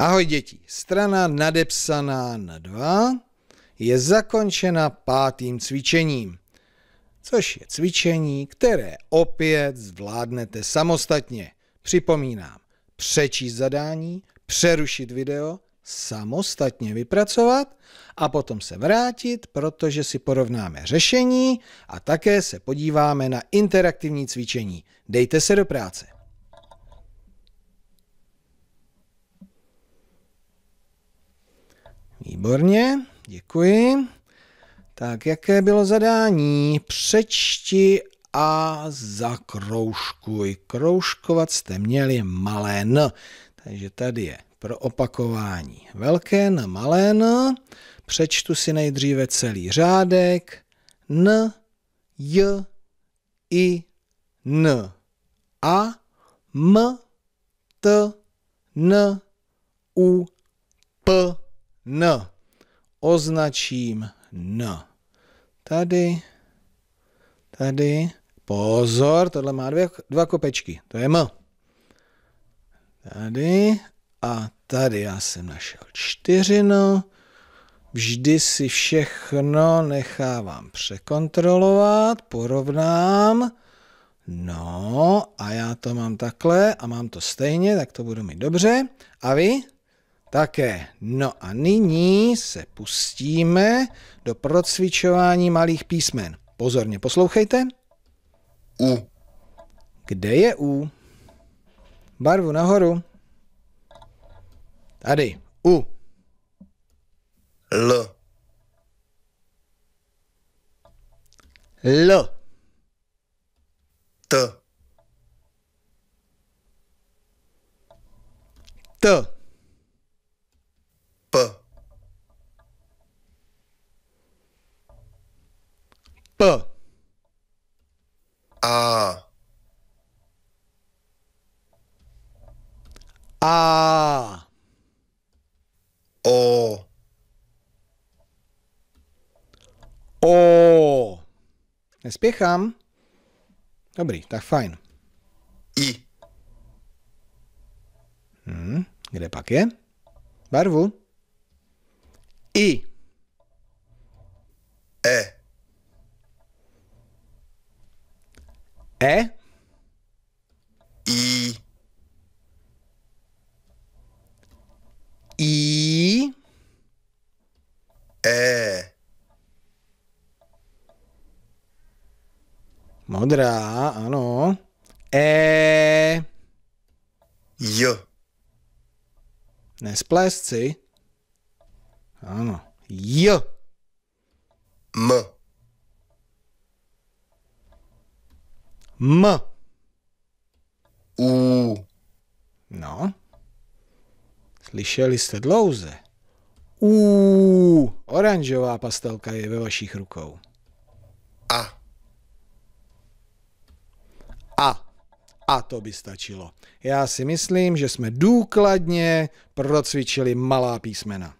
Ahoj děti, strana nadepsaná na 2 je zakončena pátým cvičením, což je cvičení, které opět zvládnete samostatně. Připomínám, přečíst zadání, přerušit video, samostatně vypracovat a potom se vrátit, protože si porovnáme řešení a také se podíváme na interaktivní cvičení. Dejte se do práce. Výborně, děkuji. Tak, jaké bylo zadání? Přečti a zakroužkuj. Kroužkovat jste měli malé n. Takže tady je pro opakování velké n, malé n. Přečtu si nejdříve celý řádek. N, j, i, n, a, m, t, n, u, p, N. Označím N. Tady, tady, pozor, tohle má dvě, dva kopečky, to je M. Tady a tady já jsem našel čtyřino. Vždy si všechno nechávám překontrolovat, porovnám. No a já to mám takhle a mám to stejně, tak to budu mít dobře. A vy? Také. No a nyní se pustíme do procvičování malých písmen. Pozorně poslouchejte. U. Kde je U? Barvu nahoru. Tady. U. L. L. T. T. P. A. A. O. O. Nespěchám. Dobrý, tak fajn. I. Hmm, kde pak je? Barvu. I. É? I. I. É. Modrá, ano. É. jo J. Nesplesci. Ano. jo M. M. U. No. Slyšeli jste dlouze. U. Oranžová pastelka je ve vašich rukou. A. A. A to by stačilo. Já si myslím, že jsme důkladně procvičili malá písmena.